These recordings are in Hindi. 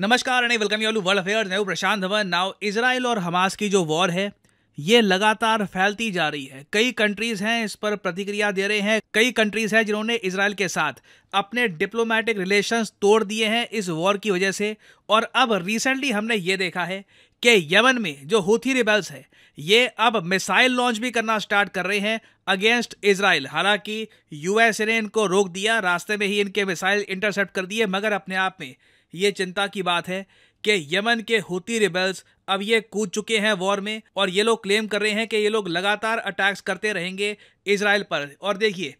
नमस्कार and welcome you world affair मैं प्रशांत धवन नाउ इसराइल और हमास की जो वॉर है ये लगातार फैलती जा रही है कई कंट्रीज हैं इस पर प्रतिक्रिया दे रहे हैं कई कंट्रीज हैं जिन्होंने इसराइल के साथ अपने डिप्लोमेटिक रिलेशंस तोड़ दिए हैं इस वॉर की वजह से और अब रिसेंटली हमने ये देखा है कि यमन में जो हूथी रिबेल्स है ये अब मिसाइल लॉन्च भी करना स्टार्ट कर रहे हैं अगेंस्ट इसराइल हालांकि यूएसए ने इनको रोक दिया रास्ते में ही इनके मिसाइल इंटरसेप्ट कर दिए मगर अपने आप में ये चिंता की बात है कि यमन के होती रिबल्स अब ये कूद चुके हैं वॉर में और ये लोग क्लेम कर रहे हैं कि ये लोग लगातार अटैक्स करते रहेंगे इसराइल पर और देखिए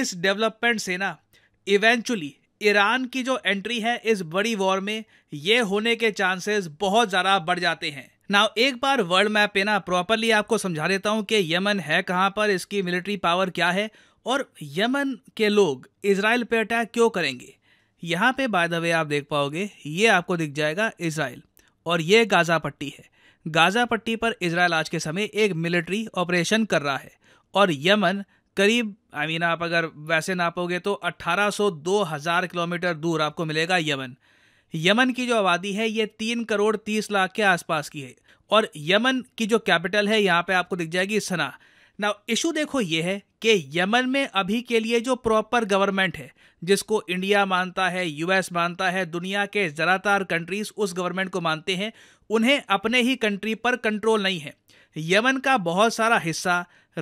इस डेवलपमेंट से ना इवेंचुअली ईरान की जो एंट्री है इस बड़ी वॉर में ये होने के चांसेस बहुत ज़्यादा बढ़ जाते हैं नाउ एक बार वर्ल्ड मैप पे ना प्रॉपरली आपको समझा देता हूँ कि यमन है कहाँ पर इसकी मिलिट्री पावर क्या है और यमन के लोग इसराइल पे अटैक क्यों करेंगे यहाँ पे बाय द वे आप देख पाओगे ये आपको दिख जाएगा इसराइल और ये गाज़ा पट्टी है गाज़ा पट्टी पर इसराइल आज के समय एक मिलिट्री ऑपरेशन कर रहा है और यमन करीब आई I मीन mean, आप अगर वैसे नापोगे तो 1800 हज़ार किलोमीटर दूर आपको मिलेगा यमन यमन की जो आबादी है ये तीन करोड़ तीस लाख के आसपास की है और यमन की जो कैपिटल है यहाँ पे आपको दिख जाएगी सना ना इशू देखो ये है कि यमन में अभी के लिए जो प्रॉपर गवर्नमेंट है जिसको इंडिया मानता है यूएस मानता है दुनिया के ज़्यादातर कंट्रीज़ उस गवर्नमेंट को मानते हैं उन्हें अपने ही कंट्री पर कंट्रोल नहीं है यमन का बहुत सारा हिस्सा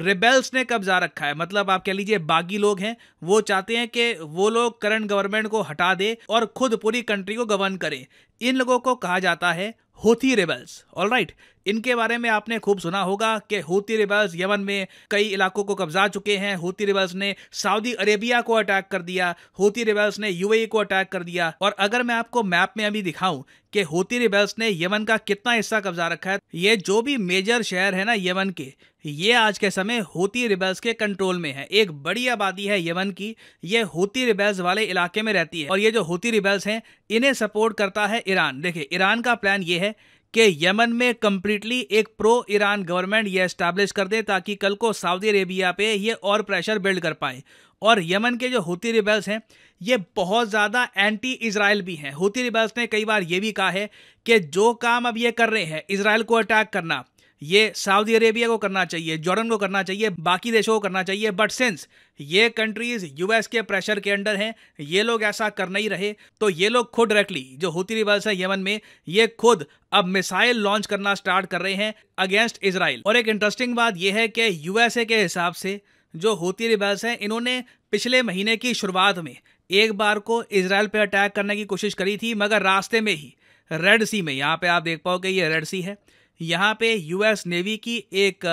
रिबेल्स ने कब्जा रखा है मतलब आप कह लीजिए बागी लोग हैं वो चाहते हैं कि वो लोग करंट गवर्नमेंट को हटा दे और खुद पूरी कंट्री को गवर्न करें इन लोगों को कहा जाता है होती रेबल्स ऑल राइट इनके बारे में आपने खूब सुना होगा कि होती रिबल्स यमन में कई इलाकों को कब्जा चुके हैं होती रिबल्स ने सऊदी अरेबिया को अटैक कर दिया होती रिबल्स ने यूएई को अटैक कर दिया और अगर मैं आपको मैप में अभी दिखाऊं कि होती रिबल्स ने यमन का कितना हिस्सा कब्जा रखा है ये जो भी मेजर शहर है ना यमन के ये आज के समय होती रिबल्स के कंट्रोल में है एक बड़ी आबादी है यमन की ये होती रिबल्स वाले इलाके में रहती है और ये जो होती रिबल्स हैं इन्हें सपोर्ट करता है ईरान देखिए ईरान का प्लान ये है कि यमन में कम्प्लीटली एक प्रो ईरान गवर्नमेंट ये इस्टेब्लिश कर दे ताकि कल को सऊदी अरेबिया पे ये और प्रेशर बिल्ड कर पाए और यमन के जो हुती रिबेल्स हैं ये बहुत ज़्यादा एंटी इसराइल भी हैं हुती रिबेल्स ने कई बार ये भी कहा है कि जो काम अब ये कर रहे हैं इसराइल को अटैक करना ये सऊदी अरेबिया को करना चाहिए जॉर्डन को करना चाहिए बाकी देशों को करना चाहिए बट सिंस ये कंट्रीज यूएस के प्रेशर के अंडर हैं ये लोग ऐसा कर नहीं रहे तो ये लोग खुद डायरेक्टली जो होती रिवर्स है यमन में ये खुद अब मिसाइल लॉन्च करना स्टार्ट कर रहे हैं अगेंस्ट इसराइल और एक इंटरेस्टिंग बात यह है कि यूएसए के हिसाब से जो होती रिबल्स हैं इन्होंने पिछले महीने की शुरुआत में एक बार को इसराइल पर अटैक करने की कोशिश करी थी मगर रास्ते में ही रेड सी में यहाँ पे आप देख पाओगे ये रेड सी है यहाँ पे यूएस नेवी की एक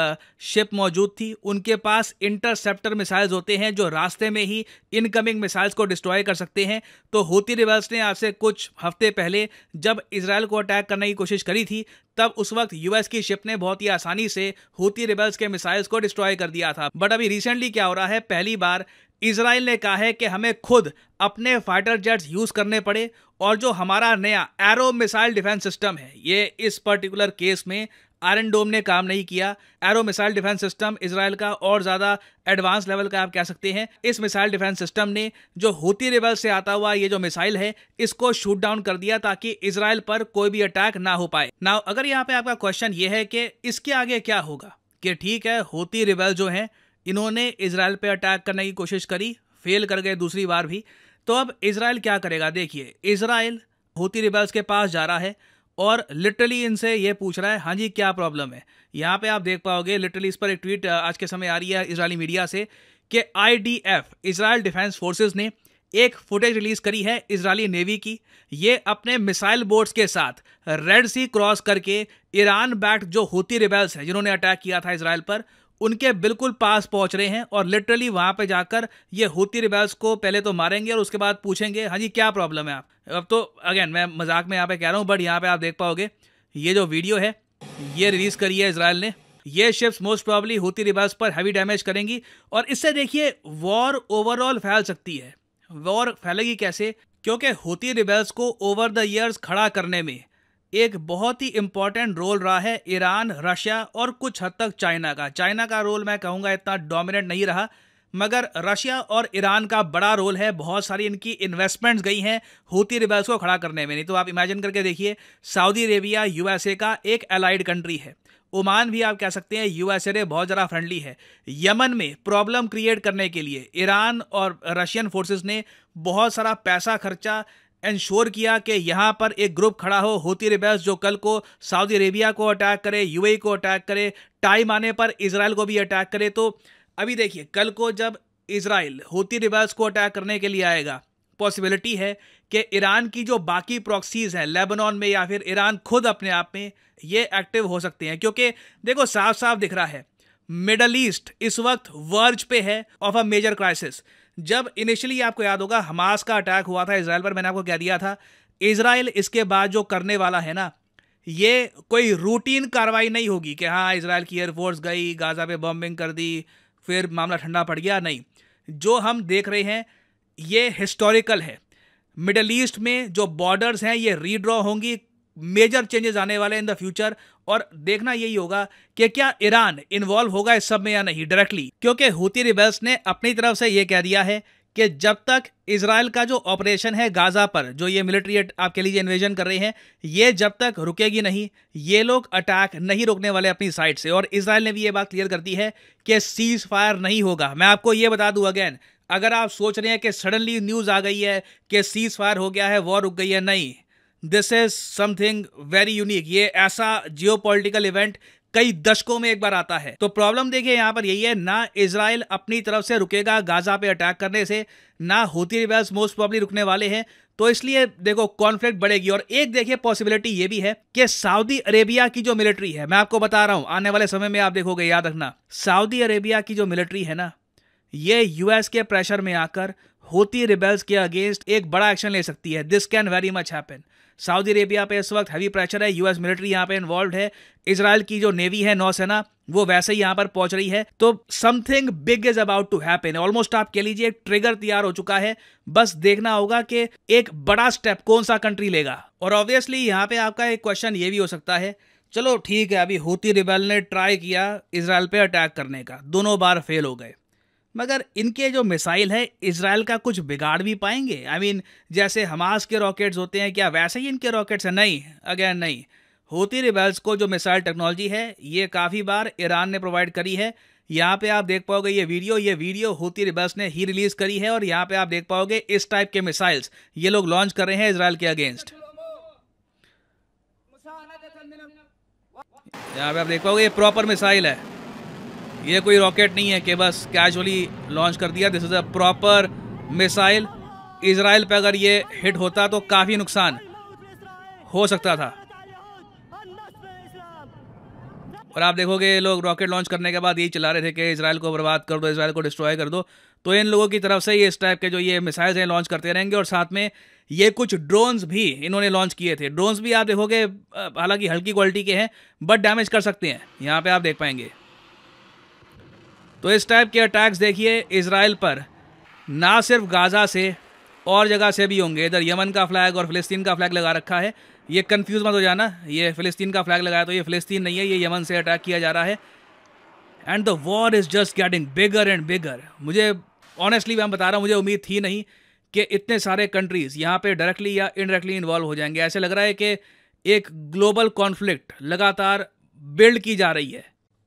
शिप मौजूद थी उनके पास इंटरसेप्टर मिसाइल्स होते हैं जो रास्ते में ही इनकमिंग मिसाइल्स को डिस्ट्रॉय कर सकते हैं तो होती रिबल्स ने आज से कुछ हफ्ते पहले जब इसराइल को अटैक करने की कोशिश करी थी तब उस वक्त यूएस की शिप ने बहुत ही आसानी से होती रिबल्स के मिसाइल्स को डिस्ट्रॉय कर दिया था बट अभी रिसेंटली क्या हो रहा है पहली बार इसराइल ने कहा है कि हमें खुद अपने फाइटर जेट्स यूज़ करने पड़े और जो हमारा नया एरो मिसाइल डिफेंस सिस्टम है ये इस पर्टिकुलर केस में आयरन डोम ने काम नहीं किया arrow missile defence system Israel का और ज़्यादा एडवांस लेवल का आप कह सकते हैं इस मिसाइल डिफेंस सिस्टम ने जो होती रिवल से आता हुआ ये जो मिसाइल है इसको शूट डाउन कर दिया ताकि इसराइल पर कोई भी अटैक ना हो पाए ना अगर यहाँ पे आपका क्वेश्चन ये है कि इसके आगे क्या होगा कि ठीक है होती रिवल जो है इन्होंने इसराइल पर अटैक करने की कोशिश करी फेल कर गए दूसरी बार भी तो अब इसराइल क्या करेगा देखिए इसराइल होती रिबल्स के पास जा रहा है और लिटरली इनसे ये पूछ रहा है हाँ जी क्या प्रॉब्लम है यहाँ पे आप देख पाओगे लिटरली इस पर एक ट्वीट आज के समय आ रही है इसराइली मीडिया से कि आईडीएफ इसराइल डिफेंस फोर्सेस ने एक फुटेज रिलीज करी है इसराइली नेवी की ये अपने मिसाइल बोट्स के साथ रेड सी क्रॉस करके ईरान बैट जो होती रिबेल्स हैं जिन्होंने अटैक किया था इसराइल पर उनके बिल्कुल पास पहुंच रहे हैं और लिटरली वहां पे जाकर ये हूती रिबेल्स को पहले तो मारेंगे और उसके बाद पूछेंगे हाँ जी क्या प्रॉब्लम है आप अब तो अगेन मैं मजाक में यहाँ पे कह रहा हूँ बट यहाँ पे आप देख पाओगे ये जो वीडियो है ये रिलीज करी है इसराइल ने ये ships most probably Houthi rebels पर हैवी डैमेज करेंगी और इससे देखिए वॉर ओवरऑल फैल सकती है वॉर फैलेगी कैसे क्योंकि हूती रिबेल्स को ओवर द ईयर्स खड़ा करने में एक बहुत ही इंपॉर्टेंट रोल रहा है ईरान रशिया और कुछ हद तक चाइना का चाइना का रोल मैं कहूँगा इतना डोमिनेंट नहीं रहा मगर रशिया और ईरान का बड़ा रोल है बहुत सारी इनकी इन्वेस्टमेंट्स गई हैं होती रिबेल्स को खड़ा करने में नहीं तो आप इमेजिन करके देखिए सऊदी अरेबिया यूएसए का एक अलाइड कंट्री है ओमान भी आप कह सकते हैं यूएसए बहुत ज़रा फ्रेंडली है यमन में प्रॉब्लम क्रिएट करने के लिए ईरान और रशियन फोर्सेस ने बहुत सारा पैसा खर्चा इंश्योर किया कि यहाँ पर एक ग्रुप खड़ा हो होती रिबेस जो कल को सऊदी अरेबिया को अटैक करे यूएई e को अटैक करे टाइम आने पर इसराइल को भी अटैक करे तो अभी देखिए कल को जब इसराइल होती रिबेस को अटैक करने के लिए आएगा पॉसिबिलिटी है कि ईरान की जो बाकी प्रॉक्सीज हैं लेबनान में या फिर ईरान खुद अपने आप में ये एक्टिव हो सकते हैं क्योंकि देखो साफ साफ दिख रहा है मिडल ईस्ट इस वक्त वर्ज पे है ऑफ अ मेजर क्राइसिस जब इनिशियली आपको याद होगा हमास का अटैक हुआ था इसराइल पर मैंने आपको कह दिया था इसराइल इसके बाद जो करने वाला है ना ये कोई रूटीन कार्रवाई नहीं होगी कि हाँ इसराइल की एयरफोर्स गई गाज़ा पे बॉम्बिंग कर दी फिर मामला ठंडा पड़ गया नहीं जो हम देख रहे हैं ये हिस्टोरिकल है मिडल ईस्ट में जो बॉर्डर्स हैं ये रीड्रॉ होंगी मेजर चेंजेस आने वाले इन द फ्यूचर और देखना यही होगा कि क्या ईरान इन्वॉल्व होगा इस सब में या नहीं डायरेक्टली क्योंकि हुती रिबेल्स ने अपनी तरफ से ये कह दिया है कि जब तक इसराइल का जो ऑपरेशन है गाज़ा पर जो ये मिलिट्री आप कह लीजिए इन्वेजन कर रहे हैं ये जब तक रुकेगी नहीं ये लोग अटैक नहीं रोकने वाले अपनी साइड से और इसराइल ने भी ये बात क्लियर कर दी है कि सीज फायर नहीं होगा मैं आपको ये बता दूं अगेन अगर आप सोच रहे हैं कि सडनली न्यूज़ आ गई है कि सीज फायर हो गया है वॉर रुक गई है नहीं this is something very unique ये ऐसा पोलिटिकल इवेंट कई दशकों में एक बार आता है तो प्रॉब्लम देखिए यहां पर यही है ना इसराइल अपनी तरफ से रुकेगा गाजा पे अटैक करने से ना होती रिवेल्स मोस्ट प्रॉब्लम रुकने वाले हैं तो इसलिए देखो कॉन्फ्लिक्ट बढ़ेगी और एक देखिए पॉसिबिलिटी ये भी है कि सऊदी अरेबिया की जो मिलिट्री है मैं आपको बता रहा हूं आने वाले समय में आप देखोगे याद रखना सऊदी अरेबिया की जो मिलिट्री है ना ये यूएस के प्रेशर में आकर होती रिबेल्स के अगेंस्ट एक बड़ा एक्शन ले सकती है this can very much happen Saudi Arabia पे इस वक्त हैवी प्रेशर है यूएस मिलिट्री यहाँ पे इन्वॉल्व है इसराइल की जो नेवी है नौसेना वो वैसे ही यहाँ पर पहुंच रही है तो something big is about to happen almost आप कह लीजिए एक ट्रिगर तैयार हो चुका है बस देखना होगा कि एक बड़ा स्टेप कौन सा कंट्री लेगा और ऑब्वियसली यहाँ पे आपका एक क्वेश्चन ये भी हो सकता है चलो ठीक है अभी हूती रिबेल ने ट्राई किया इसराइल पे अटैक करने का दोनों बार फेल हो गए मगर इनके जो मिसाइल है इसराइल का कुछ बिगाड़ भी पाएंगे आई I मीन mean, जैसे हमास के रॉकेट्स होते हैं क्या वैसे ही इनके रॉकेट्स हैं नहीं अगेन नहीं होती रिबेल्स को जो मिसाइल टेक्नोलॉजी है ये काफ़ी बार ईरान ने प्रोवाइड करी है यहाँ पे आप देख पाओगे ये वीडियो ये वीडियो होती रिबल्स ने ही रिलीज करी है और यहाँ पे आप देख पाओगे इस टाइप के मिसाइल्स ये लोग लॉन्च कर रहे हैं इसराइल के अगेंस्ट यहाँ पे आप देख पाओगे ये प्रॉपर मिसाइल है ये कोई रॉकेट नहीं है कि बस कैजुअली लॉन्च कर दिया this is a proper missile Israel पर अगर ये हिट होता तो काफ़ी नुकसान हो सकता था और आप देखोगे लोग रॉकेट लॉन्च करने के बाद यही चला रहे थे कि इसराइल को बर्बाद कर दो इसराइल को डिस्ट्रॉय कर दो तो इन लोगों की तरफ से ये इस टाइप के जो ये मिसाइल्स हैं लॉन्च करते रहेंगे और साथ में ये कुछ ड्रोन्स भी इन्होंने लॉन्च किए थे ड्रोन्स भी आप देखोगे हालांकि हल्की क्वालिटी के हैं बट डैमेज कर सकते हैं यहाँ पे आप देख पाएंगे तो इस टाइप के अटैक्स देखिए इसराइल पर ना सिर्फ गाज़ा से और जगह से भी होंगे इधर यमन का फ्लैग और फ़लस्तीन का फ्लैग लगा रखा है ये कंफ्यूज मत हो जाना ये फ़लस्तीन का फ्लैग लगाया तो ये फ़लस्तीन नहीं है ये यमन से अटैक किया जा रहा है and the war is just getting bigger and bigger मुझे ऑनेस्टली मैं बता रहा हूँ मुझे उम्मीद थी नहीं कि इतने सारे कंट्रीज़ यहाँ पे डायरेक्टली या इनडायरेक्टली इन्वॉल्व हो जाएंगे ऐसे लग रहा है कि एक ग्लोबल कॉन्फ्लिक्ट लगातार बिल्ड की जा रही है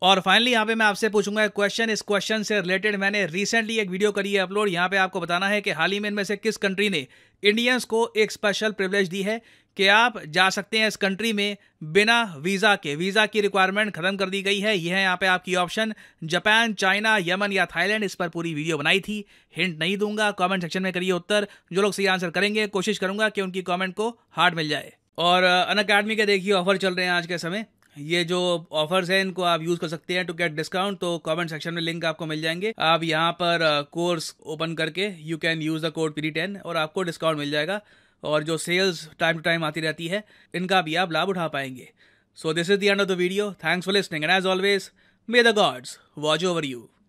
और फाइनली यहाँ पे मैं आपसे पूछूंगा एक क्वेश्चन इस क्वेश्चन से रिलेटेड मैंने रिसेंटली एक वीडियो करी है अपलोड यहाँ पे आपको बताना है कि हाल ही में इनमें से किस कंट्री ने इंडियंस को एक स्पेशल प्रिवलेज दी है कि आप जा सकते हैं इस कंट्री में बिना वीज़ा के वीज़ा की रिक्वायरमेंट खत्म कर दी गई है यह है यहाँ पे आपकी ऑप्शन जापान चाइना यमन या थाईलैंड इस पर पूरी वीडियो बनाई थी हिंट नहीं दूंगा कमेंट सेक्शन में करिए उत्तर जो लोग सही आंसर करेंगे कोशिश करूंगा कि उनकी कमेंट को हार्ड मिल जाए और अन अकेडमी के देखिए ऑफर चल रहे हैं आज के समय ये जो ऑफर्स हैं इनको आप यूज कर सकते हैं टू गेट डिस्काउंट तो कमेंट सेक्शन में लिंक आपको मिल जाएंगे आप यहाँ पर कोर्स uh, ओपन करके you can use the code P ten और आपको डिस्काउंट मिल जाएगा और जो सेल्स टाइम टू टाइम आती रहती है इनका भी आप लाभ उठा पाएंगे so this is the end of the video thanks for listening and as always may the gods watch over you